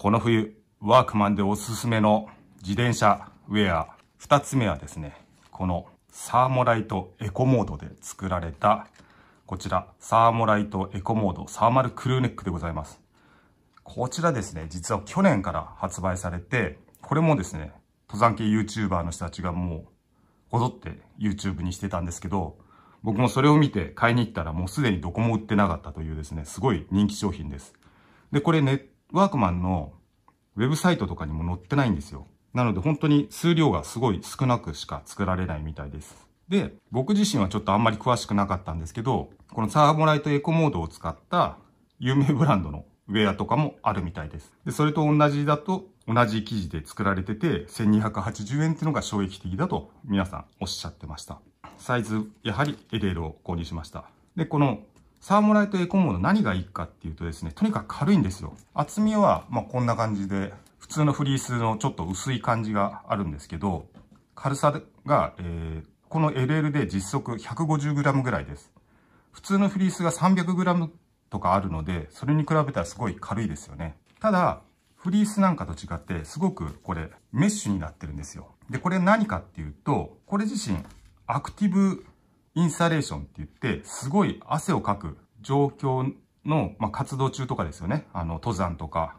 この冬、ワークマンでおすすめの自転車ウェア。二つ目はですね、このサーモライトエコモードで作られた、こちら、サーモライトエコモードサーマルクルーネックでございます。こちらですね、実は去年から発売されて、これもですね、登山系 YouTuber の人たちがもう、こぞって YouTube にしてたんですけど、僕もそれを見て買いに行ったらもうすでにどこも売ってなかったというですね、すごい人気商品です。で、これネッワークマンのウェブサイトとかにも載ってないんですよ。なので本当に数量がすごい少なくしか作られないみたいです。で、僕自身はちょっとあんまり詳しくなかったんですけど、このサーモライトエコモードを使った有名ブランドのウェアとかもあるみたいです。で、それと同じだと、同じ生地で作られてて、1280円っていうのが衝撃的だと皆さんおっしゃってました。サイズ、やはり LL を購入しました。で、このサーモライトエコモード何がいいかっていうとですね、とにかく軽いんですよ。厚みは、まこんな感じで、普通のフリースのちょっと薄い感じがあるんですけど、軽さが、えー、この LL で実測 150g ぐらいです。普通のフリースが 300g とかあるので、それに比べたらすごい軽いですよね。ただ、フリースなんかと違って、すごくこれ、メッシュになってるんですよ。で、これ何かっていうと、これ自身、アクティブインサレーションって言って、すごい汗をかく状況の、まあ、活動中とかですよね。あの、登山とか、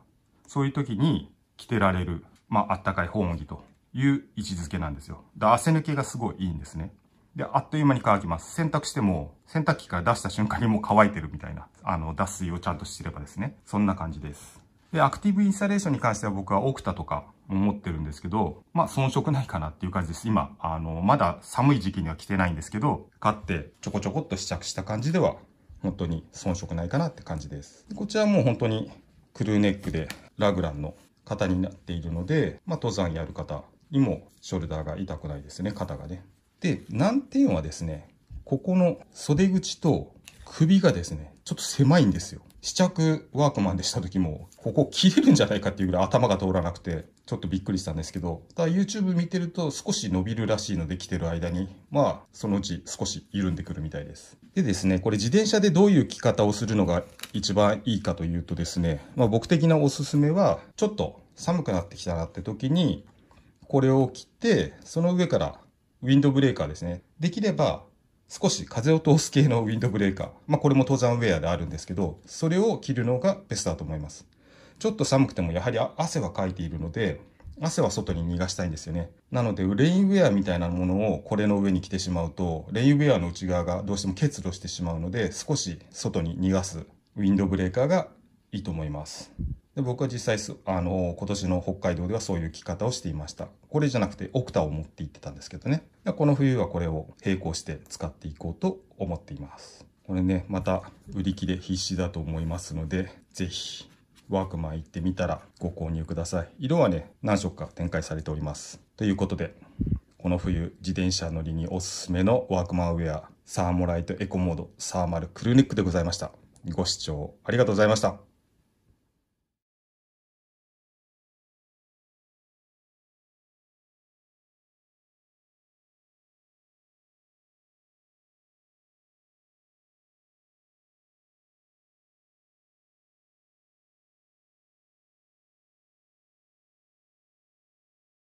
そういう時に着てられる、まあ、あったかい保温着という位置づけなんですよ。で、汗抜けがすごいいいんですね。で、あっという間に乾きます。洗濯しても、洗濯機から出した瞬間にもう乾いてるみたいな、あの、脱水をちゃんとしてればですね。そんな感じです。で、アクティブインスタレーションに関しては僕はオクタとか持ってるんですけど、まあ遜色ないかなっていう感じです。今、あの、まだ寒い時期には着てないんですけど、買ってちょこちょこっと試着した感じでは、本当に遜色ないかなって感じです。でこちらもう本当にクルーネックでラグランの型になっているので、まあ登山やる方にもショルダーが痛くないですね、肩がね。で、難点はですね、ここの袖口と首がですね、ちょっと狭いんですよ。試着ワークマンでした時も、ここ切れるんじゃないかっていうぐらい頭が通らなくて、ちょっとびっくりしたんですけど、ただ YouTube 見てると少し伸びるらしいので来てる間に、まあ、そのうち少し緩んでくるみたいです。でですね、これ自転車でどういう着方をするのが一番いいかというとですね、まあ僕的なおすすめは、ちょっと寒くなってきたなって時に、これを着て、その上からウィンドブレーカーですね。できれば少し風を通す系のウィンドブレーカー、まあ、これも登山ウェアであるんですけどそれを着るのがベストだと思いますちょっと寒くてもやはり汗はかいているので汗は外に逃がしたいんですよねなのでレインウェアみたいなものをこれの上に着てしまうとレインウェアの内側がどうしても結露してしまうので少し外に逃がすウィンドブレーカーがいいと思いますで僕は実際あの今年の北海道ではそういう着方をしていましたこれじゃなくてオクタを持って行ってたんですけどねこの冬はこれを並行して使っていこうと思っていますこれねまた売り切れ必至だと思いますので是非ワークマン行ってみたらご購入ください色はね何色か展開されておりますということでこの冬自転車乗りにおすすめのワークマンウェアサーモライトエコモードサーマルクルーニックでございましたご視聴ありがとうございました